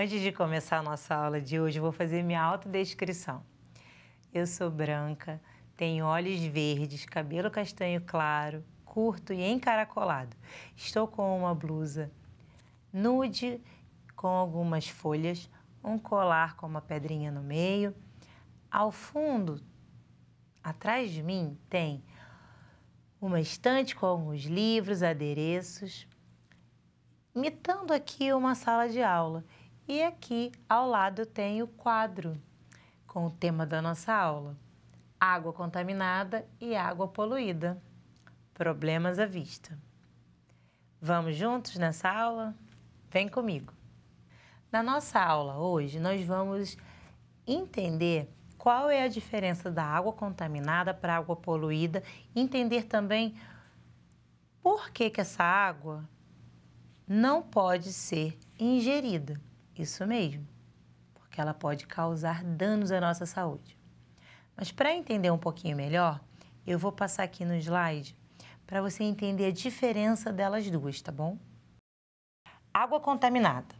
Antes de começar a nossa aula de hoje, vou fazer minha autodescrição. Eu sou branca, tenho olhos verdes, cabelo castanho claro, curto e encaracolado. Estou com uma blusa nude com algumas folhas, um colar com uma pedrinha no meio. Ao fundo, atrás de mim, tem uma estante com alguns livros, adereços, imitando aqui uma sala de aula. E aqui ao lado tem o quadro com o tema da nossa aula: água contaminada e água poluída. Problemas à vista. Vamos juntos nessa aula? Vem comigo. Na nossa aula hoje, nós vamos entender qual é a diferença da água contaminada para água poluída, entender também por que, que essa água não pode ser ingerida. Isso mesmo, porque ela pode causar danos à nossa saúde. Mas para entender um pouquinho melhor, eu vou passar aqui no slide para você entender a diferença delas duas, tá bom? Água contaminada.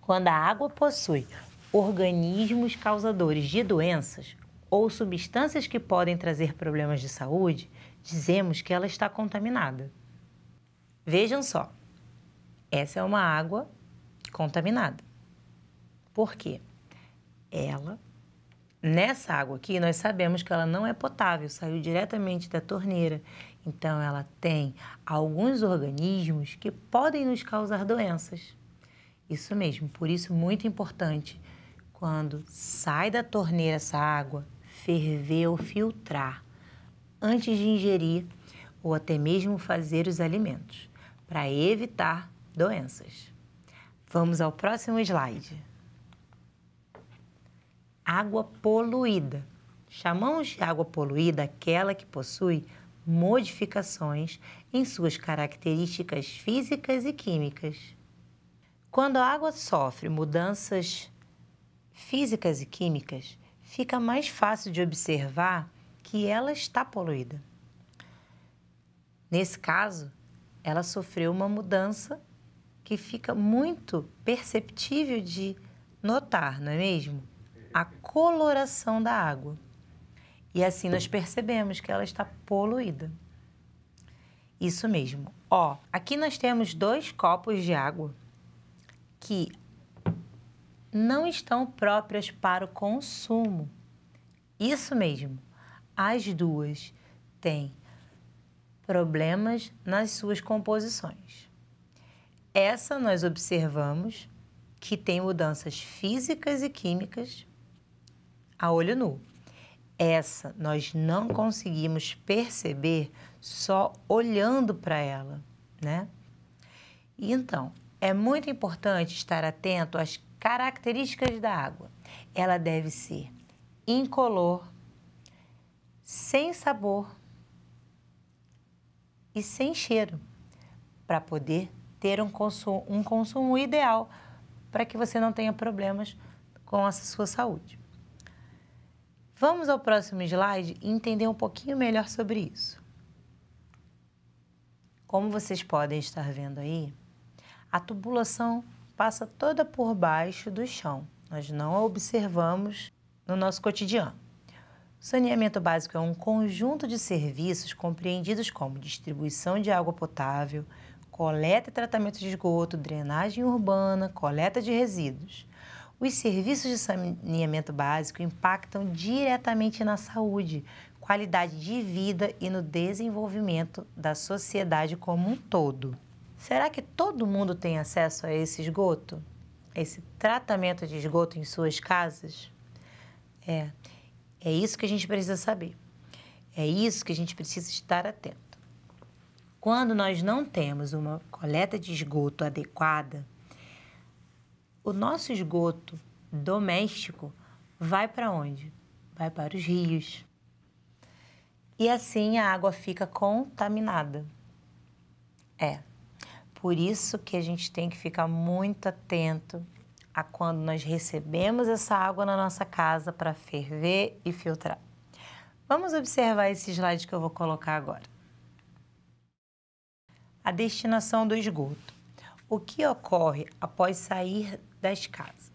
Quando a água possui organismos causadores de doenças ou substâncias que podem trazer problemas de saúde, dizemos que ela está contaminada. Vejam só, essa é uma água contaminada. Por quê? Ela, nessa água aqui, nós sabemos que ela não é potável, saiu diretamente da torneira. Então, ela tem alguns organismos que podem nos causar doenças. Isso mesmo, por isso, muito importante, quando sai da torneira essa água, ferver ou filtrar antes de ingerir ou até mesmo fazer os alimentos, para evitar doenças. Vamos ao próximo slide. Água poluída. Chamamos de água poluída aquela que possui modificações em suas características físicas e químicas. Quando a água sofre mudanças físicas e químicas, fica mais fácil de observar que ela está poluída. Nesse caso, ela sofreu uma mudança que fica muito perceptível de notar, não é mesmo? A coloração da água. E assim nós percebemos que ela está poluída. Isso mesmo. Ó, aqui nós temos dois copos de água que não estão próprias para o consumo. Isso mesmo. As duas têm problemas nas suas composições. Essa nós observamos que tem mudanças físicas e químicas a olho nu. Essa nós não conseguimos perceber só olhando para ela, né? então, é muito importante estar atento às características da água. Ela deve ser incolor, sem sabor e sem cheiro, para poder ter um consumo, um consumo ideal para que você não tenha problemas com a sua saúde. Vamos ao próximo slide e entender um pouquinho melhor sobre isso. Como vocês podem estar vendo aí, a tubulação passa toda por baixo do chão. Nós não a observamos no nosso cotidiano. O saneamento básico é um conjunto de serviços compreendidos como distribuição de água potável, coleta e tratamento de esgoto, drenagem urbana, coleta de resíduos. Os serviços de saneamento básico impactam diretamente na saúde, qualidade de vida e no desenvolvimento da sociedade como um todo. Será que todo mundo tem acesso a esse esgoto? Esse tratamento de esgoto em suas casas? É, é isso que a gente precisa saber. É isso que a gente precisa estar atento. Quando nós não temos uma coleta de esgoto adequada, o nosso esgoto doméstico vai para onde? Vai para os rios. E assim a água fica contaminada. É. Por isso que a gente tem que ficar muito atento a quando nós recebemos essa água na nossa casa para ferver e filtrar. Vamos observar esse slide que eu vou colocar agora a destinação do esgoto. O que ocorre após sair das casas?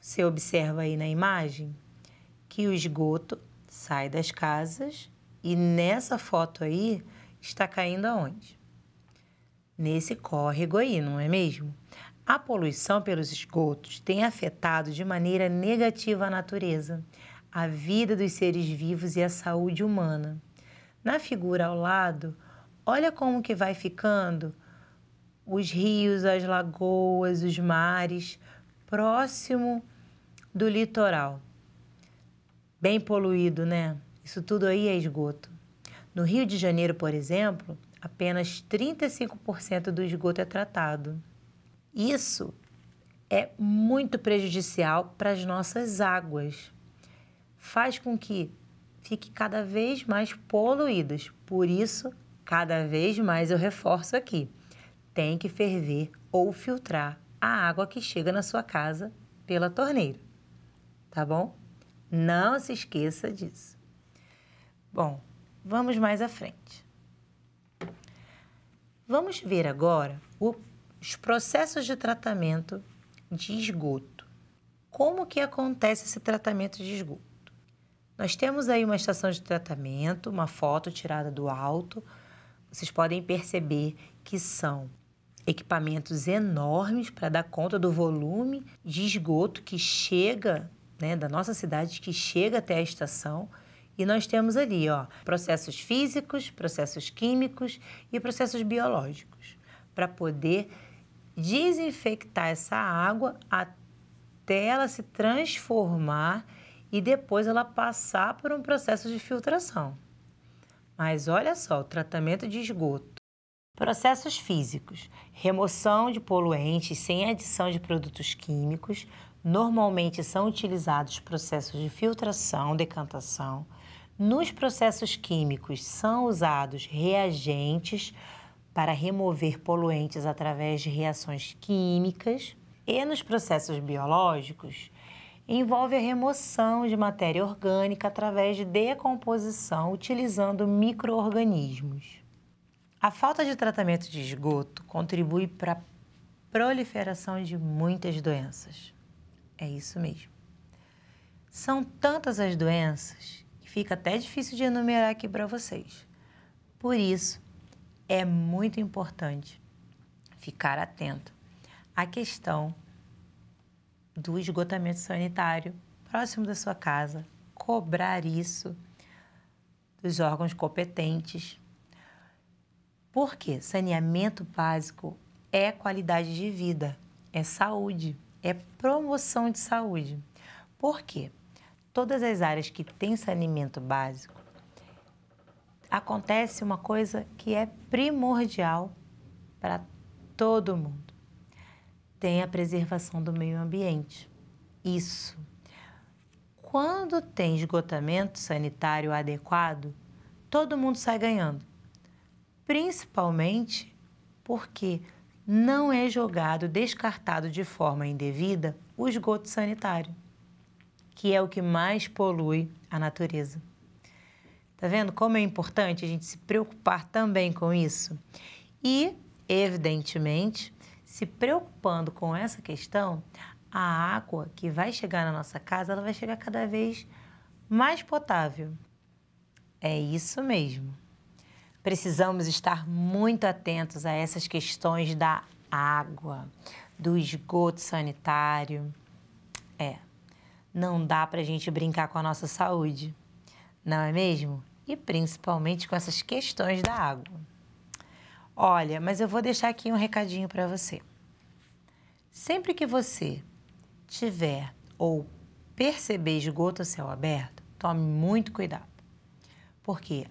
Você observa aí na imagem que o esgoto sai das casas e nessa foto aí está caindo aonde? Nesse córrego aí, não é mesmo? A poluição pelos esgotos tem afetado de maneira negativa a natureza, a vida dos seres vivos e a saúde humana. Na figura ao lado, Olha como que vai ficando os rios, as lagoas, os mares, próximo do litoral. Bem poluído, né? Isso tudo aí é esgoto. No Rio de Janeiro, por exemplo, apenas 35% do esgoto é tratado. Isso é muito prejudicial para as nossas águas. Faz com que fique cada vez mais poluídas. Por isso, Cada vez mais eu reforço aqui: tem que ferver ou filtrar a água que chega na sua casa pela torneira. Tá bom? Não se esqueça disso. Bom, vamos mais à frente. Vamos ver agora os processos de tratamento de esgoto. Como que acontece esse tratamento de esgoto? Nós temos aí uma estação de tratamento, uma foto tirada do alto, vocês podem perceber que são equipamentos enormes para dar conta do volume de esgoto que chega, né, da nossa cidade, que chega até a estação. E nós temos ali, ó, processos físicos, processos químicos e processos biológicos, para poder desinfectar essa água até ela se transformar e depois ela passar por um processo de filtração. Mas olha só, o tratamento de esgoto. Processos físicos: remoção de poluentes sem adição de produtos químicos. Normalmente são utilizados processos de filtração, decantação. Nos processos químicos são usados reagentes para remover poluentes através de reações químicas. E nos processos biológicos, envolve a remoção de matéria orgânica através de decomposição utilizando microorganismos. A falta de tratamento de esgoto contribui para a proliferação de muitas doenças. É isso mesmo. São tantas as doenças que fica até difícil de enumerar aqui para vocês. Por isso, é muito importante ficar atento à questão do esgotamento sanitário próximo da sua casa, cobrar isso dos órgãos competentes. Porque saneamento básico é qualidade de vida, é saúde, é promoção de saúde. Por quê? Todas as áreas que têm saneamento básico acontece uma coisa que é primordial para todo mundo tem a preservação do meio ambiente. Isso. Quando tem esgotamento sanitário adequado, todo mundo sai ganhando. Principalmente porque não é jogado, descartado de forma indevida o esgoto sanitário, que é o que mais polui a natureza. Tá vendo como é importante a gente se preocupar também com isso? E, evidentemente, se preocupando com essa questão, a água que vai chegar na nossa casa, ela vai chegar cada vez mais potável. É isso mesmo. Precisamos estar muito atentos a essas questões da água, do esgoto sanitário. É, não dá para a gente brincar com a nossa saúde, não é mesmo? E principalmente com essas questões da água. Olha, mas eu vou deixar aqui um recadinho para você. Sempre que você tiver ou perceber esgoto a céu aberto, tome muito cuidado. Porque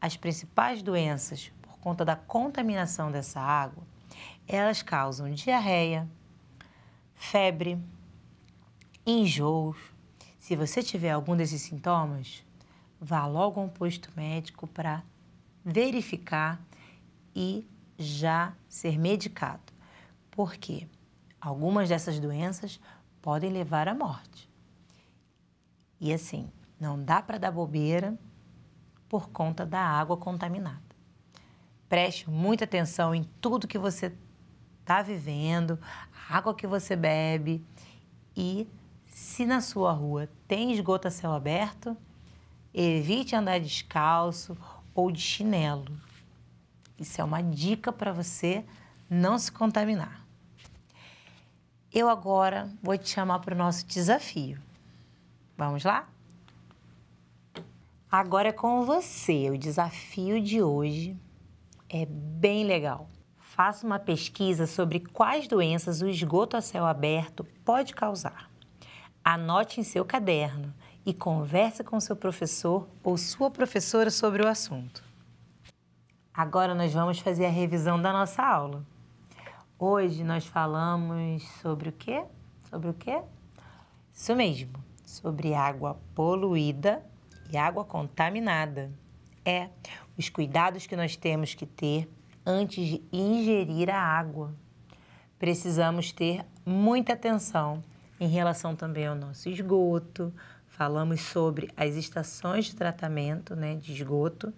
as principais doenças por conta da contaminação dessa água, elas causam diarreia, febre, enjoos. Se você tiver algum desses sintomas, vá logo a um posto médico para verificar e já ser medicado. Porque algumas dessas doenças podem levar à morte. E assim, não dá para dar bobeira por conta da água contaminada. Preste muita atenção em tudo que você está vivendo, a água que você bebe e se na sua rua tem esgoto a céu aberto, evite andar descalço ou de chinelo isso é uma dica para você não se contaminar. Eu agora vou te chamar para o nosso desafio. Vamos lá? Agora é com você. O desafio de hoje é bem legal. Faça uma pesquisa sobre quais doenças o esgoto a céu aberto pode causar. Anote em seu caderno e converse com seu professor ou sua professora sobre o assunto. Agora nós vamos fazer a revisão da nossa aula. Hoje nós falamos sobre o quê? Sobre o quê? Isso mesmo, sobre água poluída e água contaminada. É, os cuidados que nós temos que ter antes de ingerir a água. Precisamos ter muita atenção em relação também ao nosso esgoto. Falamos sobre as estações de tratamento né, de esgoto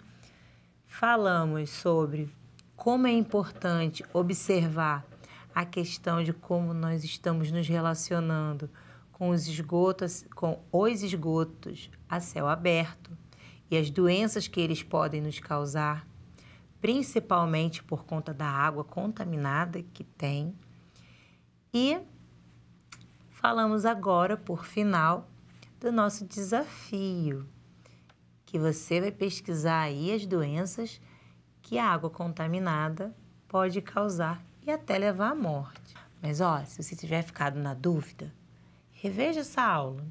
falamos sobre como é importante observar a questão de como nós estamos nos relacionando com os esgotos, com os esgotos a céu aberto e as doenças que eles podem nos causar, principalmente por conta da água contaminada que tem. E falamos agora, por final, do nosso desafio que você vai pesquisar aí as doenças que a água contaminada pode causar e até levar à morte. Mas ó, se você tiver ficado na dúvida, reveja essa aula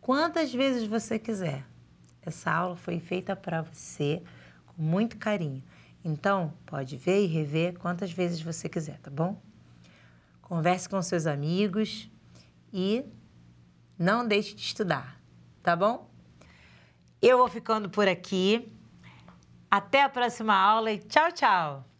quantas vezes você quiser. Essa aula foi feita para você com muito carinho. Então, pode ver e rever quantas vezes você quiser, tá bom? Converse com seus amigos e não deixe de estudar, tá bom? Eu vou ficando por aqui. Até a próxima aula e tchau, tchau!